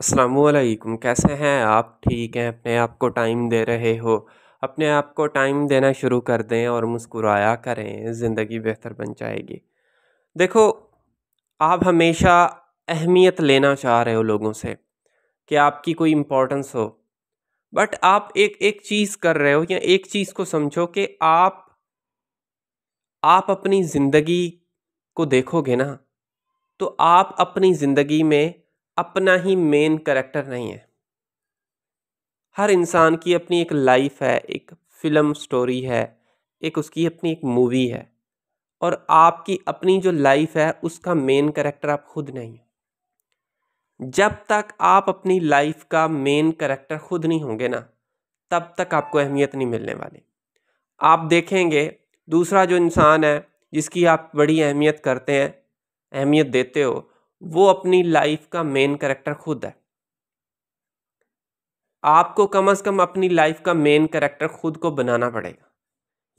असलकुम कैसे हैं आप ठीक हैं अपने आप को टाइम दे रहे हो अपने आप को टाइम देना शुरू कर दें और मुस्कुराया करें ज़िंदगी बेहतर बन जाएगी देखो आप हमेशा अहमियत लेना चाह रहे हो लोगों से कि आपकी कोई इम्पोर्टेंस हो बट आप एक एक चीज़ कर रहे हो या एक चीज़ को समझो कि आप आप अपनी ज़िंदगी को देखोगे ना तो आप अपनी ज़िंदगी में अपना ही मेन करेक्टर नहीं है हर इंसान की अपनी एक लाइफ है एक फिल्म स्टोरी है एक उसकी अपनी एक मूवी है और आपकी अपनी जो लाइफ है उसका मेन करेक्टर आप खुद नहीं जब तक आप अपनी लाइफ का मेन करेक्टर खुद नहीं होंगे ना तब तक आपको अहमियत नहीं मिलने वाली आप देखेंगे दूसरा जो इंसान है जिसकी आप बड़ी अहमियत करते हैं अहमियत देते हो वो अपनी लाइफ का मेन करेक्टर खुद है आपको कम अज़ कम अपनी लाइफ का मेन करेक्टर खुद को बनाना पड़ेगा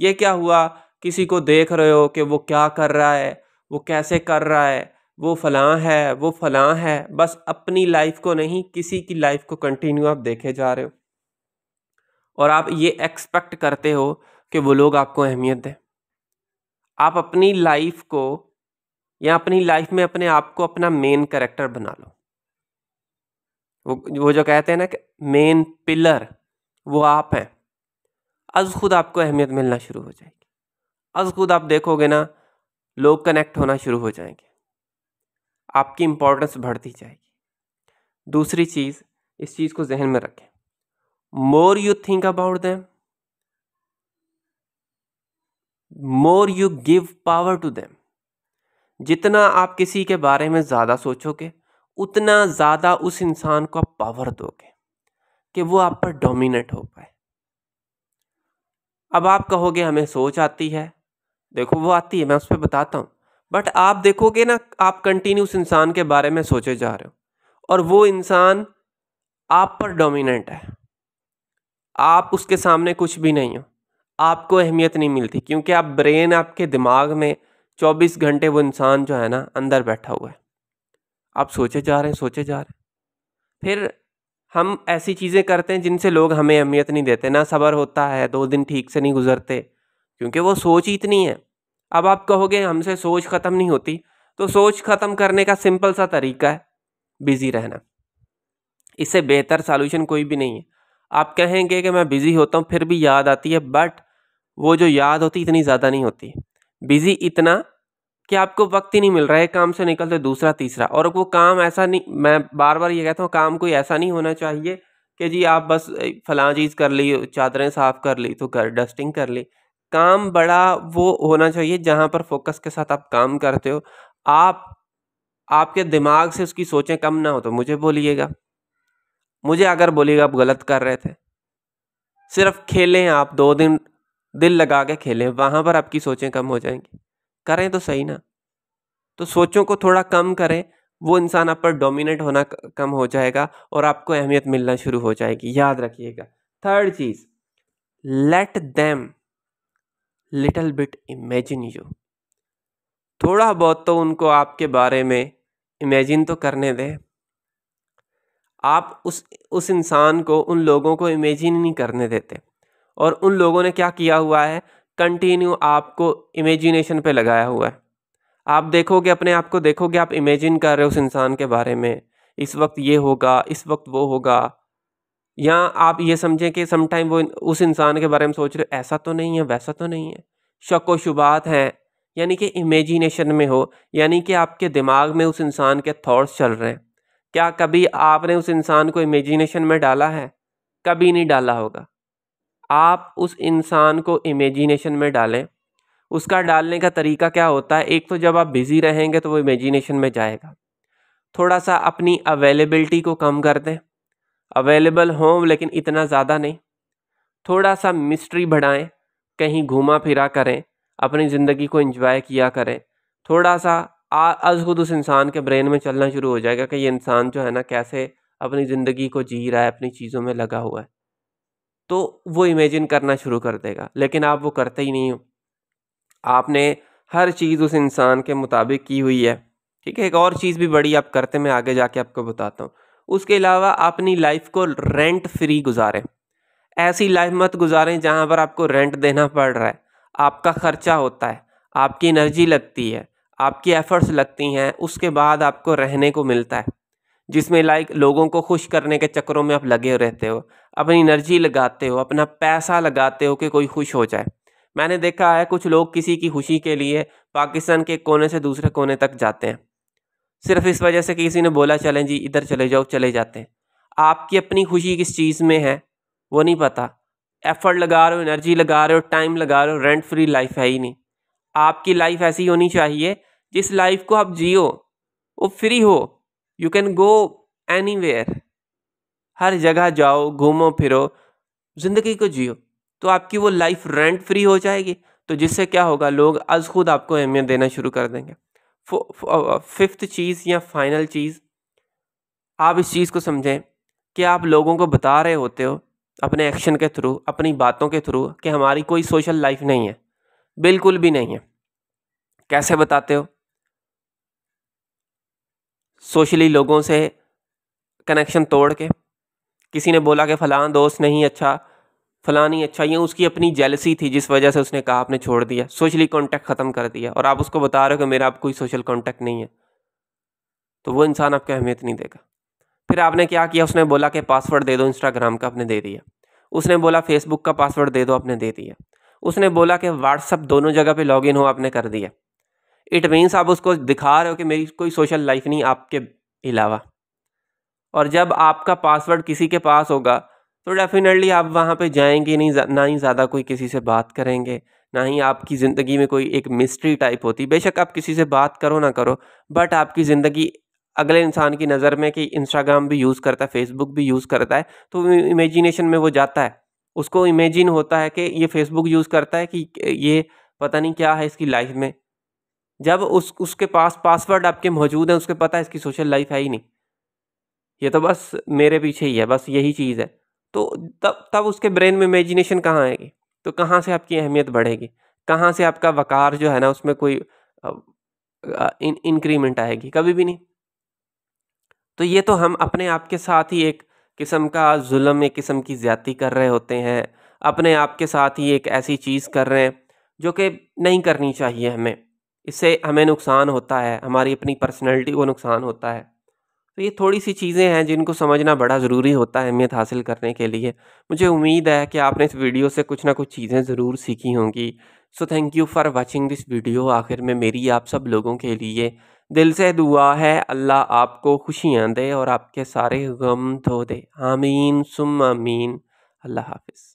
ये क्या हुआ किसी को देख रहे हो कि वो क्या कर रहा है वो कैसे कर रहा है वो फलां है वो फलां है बस अपनी लाइफ को नहीं किसी की लाइफ को कंटिन्यू आप देखे जा रहे हो और आप ये एक्सपेक्ट करते हो कि वो लोग आपको अहमियत दें आप अपनी लाइफ को या अपनी लाइफ में अपने आप को अपना मेन करेक्टर बना लो वो वो जो कहते हैं ना कि मेन पिलर वो आप हैं अज खुद आपको अहमियत मिलना शुरू हो जाएगी अज खुद आप देखोगे ना लोग कनेक्ट होना शुरू हो जाएंगे आपकी इम्पोर्टेंस बढ़ती जाएगी दूसरी चीज़ इस चीज़ को जहन में रखें more you think about them more you give power to them जितना आप किसी के बारे में ज़्यादा सोचोगे उतना ज़्यादा उस इंसान को आप पावर दोगे कि वो आप पर डोमिनेट हो पाए अब आप कहोगे हमें सोच आती है देखो वो आती है मैं उस पर बताता हूँ बट आप देखोगे ना आप कंटिन्यू उस इंसान के बारे में सोचे जा रहे हो और वो इंसान आप पर डोमिनेंट है आप उसके सामने कुछ भी नहीं हो आपको अहमियत नहीं मिलती क्योंकि आप ब्रेन आपके दिमाग में चौबीस घंटे वो इंसान जो है ना अंदर बैठा हुआ है आप सोचे जा रहे हैं सोचे जा रहे हैं फिर हम ऐसी चीज़ें करते हैं जिनसे लोग हमें अहमियत नहीं देते ना सबर होता है दो दिन ठीक से नहीं गुजरते क्योंकि वो सोच ही इतनी है अब आप कहोगे हमसे सोच ख़त्म नहीं होती तो सोच ख़त्म करने का सिंपल सा तरीका है बिज़ी रहना इससे बेहतर सॉल्यूशन कोई भी नहीं है आप कहेंगे कि मैं बिज़ी होता हूँ फिर भी याद आती है बट वो जो याद होती इतनी ज़्यादा नहीं होती बिजी इतना कि आपको वक्त ही नहीं मिल रहा है काम से निकलते तो दूसरा तीसरा और वो काम ऐसा नहीं मैं बार बार ये कहता हूँ काम कोई ऐसा नहीं होना चाहिए कि जी आप बस फलां चीज़ कर ली चादरें साफ़ कर ली तो कर डस्टिंग कर ली काम बड़ा वो होना चाहिए जहाँ पर फोकस के साथ आप काम करते हो आप आपके दिमाग से उसकी सोचें कम ना हो तो मुझे बोलिएगा मुझे अगर बोलिएगा आप गलत कर रहे थे सिर्फ खेलें आप दो दिन दिल लगा के खेलें वहाँ पर आपकी सोचें कम हो जाएंगी करें तो सही ना तो सोचों को थोड़ा कम करें वो इंसान आप पर डोमिनेट होना कम हो जाएगा और आपको अहमियत मिलना शुरू हो जाएगी याद रखिएगा थर्ड चीज़ let them little bit imagine you थोड़ा बहुत तो उनको आपके बारे में इमेजिन तो करने दें आप उस उस इंसान को उन लोगों को इमेजिन नहीं करने देते और उन लोगों ने क्या किया हुआ है कंटिन्यू आपको इमेजिनेशन पे लगाया हुआ है आप देखोगे अपने आप को देखोगे आप इमेजिन कर रहे हो उस इंसान के बारे में इस वक्त ये होगा इस वक्त वो होगा या आप ये समझें कि समटाइम वो उस इंसान के बारे में सोच रहे हो ऐसा तो नहीं है वैसा तो नहीं है शक व शुबात हैं यानी कि इमेजिनेशन में हो यानी कि आपके दिमाग में उस इंसान के थॉट्स चल रहे हैं क्या कभी आपने उस इंसान को इमेजिनेशन में डाला है कभी नहीं डाला होगा आप उस इंसान को इमेजिनेशन में डालें उसका डालने का तरीका क्या होता है एक तो जब आप बिज़ी रहेंगे तो वो इमेजिनेशन में जाएगा थोड़ा सा अपनी अवेलेबिलिटी को कम कर दें अवेलेबल हों लेकिन इतना ज़्यादा नहीं थोड़ा सा मिस्ट्री बढ़ाएं कहीं घूमा फिरा करें अपनी ज़िंदगी को इंजॉय किया करें थोड़ा सा आज खुद उस इंसान के ब्रेन में चलना शुरू हो जाएगा कि ये इंसान जो है ना कैसे अपनी ज़िंदगी को जी रहा है अपनी चीज़ों में लगा हुआ है तो वो इमेजिन करना शुरू कर देगा लेकिन आप वो करते ही नहीं हो आपने हर चीज़ उस इंसान के मुताबिक की हुई है ठीक है एक और चीज़ भी बड़ी आप करते मैं आगे जाके आपको बताता हूँ उसके अलावा अपनी लाइफ को रेंट फ्री गुजारें ऐसी लाइफ मत गुजारें जहाँ पर आपको रेंट देना पड़ रहा है आपका ख़र्चा होता है आपकी एनर्जी लगती है आपकी एफ़र्ट्स लगती हैं उसके बाद आपको रहने को मिलता है जिसमें लाइक लोगों को खुश करने के चक्करों में आप लगे रहते हो अपनी एनर्जी लगाते हो अपना पैसा लगाते हो कि कोई खुश हो जाए मैंने देखा है कुछ लोग किसी की खुशी के लिए पाकिस्तान के कोने से दूसरे कोने तक जाते हैं सिर्फ इस वजह से किसी ने बोला चलें जी इधर चले जाओ चले जाते हैं आपकी अपनी खुशी किस चीज़ में है वो नहीं पता एफर्ट लगा रहे हो एनर्जी लगा रहे हो टाइम लगा रहे हो रेंट फ्री लाइफ है ही नहीं आपकी लाइफ ऐसी होनी चाहिए जिस लाइफ को आप जियो वो फ्री हो यू कैन गो एनी हर जगह जाओ घूमो फिरो ज़िंदगी को जियो तो आपकी वो लाइफ रेंट फ्री हो जाएगी तो जिससे क्या होगा लोग आज खुद आपको अहमियत देना शुरू कर देंगे फिफ्थ चीज़ या फाइनल चीज़ आप इस चीज़ को समझें कि आप लोगों को बता रहे होते हो अपने एक्शन के थ्रू अपनी बातों के थ्रू कि हमारी कोई सोशल लाइफ नहीं है बिल्कुल भी नहीं है कैसे बताते हो सोशली लोगों से कनेक्शन तोड़ के किसी ने बोला कि फ़लाँ दोस्त नहीं अच्छा फ़लाँ नहीं अच्छा ये उसकी अपनी जेलसी थी जिस वजह से उसने कहा आपने छोड़ दिया सोशली कॉन्टैक्ट ख़त्म कर दिया और आप उसको बता रहे हो कि मेरा आप कोई सोशल कॉन्टैक्ट नहीं है तो वो इंसान आपको अहमियत नहीं देगा फिर आपने क्या किया उसने बोला कि पासवर्ड दे दो इंस्टाग्राम का आपने दे दिया उसने बोला फेसबुक का पासवर्ड दे दो आपने दे दिया उसने बोला कि व्हाट्सअप दोनों जगह पे लॉगिन हो आपने कर दिया इट मीन्स आप उसको दिखा रहे हो कि मेरी कोई सोशल लाइफ नहीं आपके अलावा और जब आपका पासवर्ड किसी के पास होगा तो डेफिनेटली आप वहाँ पे जाएंगे नहीं ना ही ज़्यादा कोई किसी से बात करेंगे ना ही आपकी ज़िंदगी में कोई एक मिस्ट्री टाइप होती बेशक आप किसी से बात करो ना करो बट आपकी ज़िंदगी अगले इंसान की नज़र में कि इंस्टाग्राम भी यूज़ करता है फेसबुक भी यूज़ करता है तो इमेजिनेशन में वो जाता है उसको इमेजिन होता है कि ये फेसबुक यूज़ करता है कि ये पता नहीं क्या है इसकी लाइफ में जब उस उसके पास पासवर्ड आपके मौजूद हैं उसके पता है इसकी सोशल लाइफ है ही नहीं ये तो बस मेरे पीछे ही है बस यही चीज़ है तो तब तब उसके ब्रेन में इमेजिनेशन कहाँ आएगी तो कहाँ से आपकी अहमियत बढ़ेगी कहाँ से आपका वकार जो है ना उसमें कोई इन इंक्रीमेंट आएगी कभी भी नहीं तो ये तो हम अपने आप के साथ ही एक किस्म का जुल्म एक किस्म की ज्यादती कर रहे होते हैं अपने आप के साथ ही एक ऐसी चीज़ कर रहे हैं जो कि नहीं करनी चाहिए हमें इससे हमें नुकसान होता है हमारी अपनी पर्सनैलिटी को नुकसान होता है तो ये थोड़ी सी चीज़ें हैं जिनको समझना बड़ा ज़रूरी होता है अहमियत हासिल करने के लिए मुझे उम्मीद है कि आपने इस वीडियो से कुछ ना कुछ चीज़ें ज़रूर सीखी होंगी so thank you for watching this video आखिर में मेरी आप सब लोगों के लिए दिल से दुआ है अल्लाह आपको खुशियाँ दे और आपके सारे गम धो दे आमीन सुम आमीन अल्लाह हाफिज़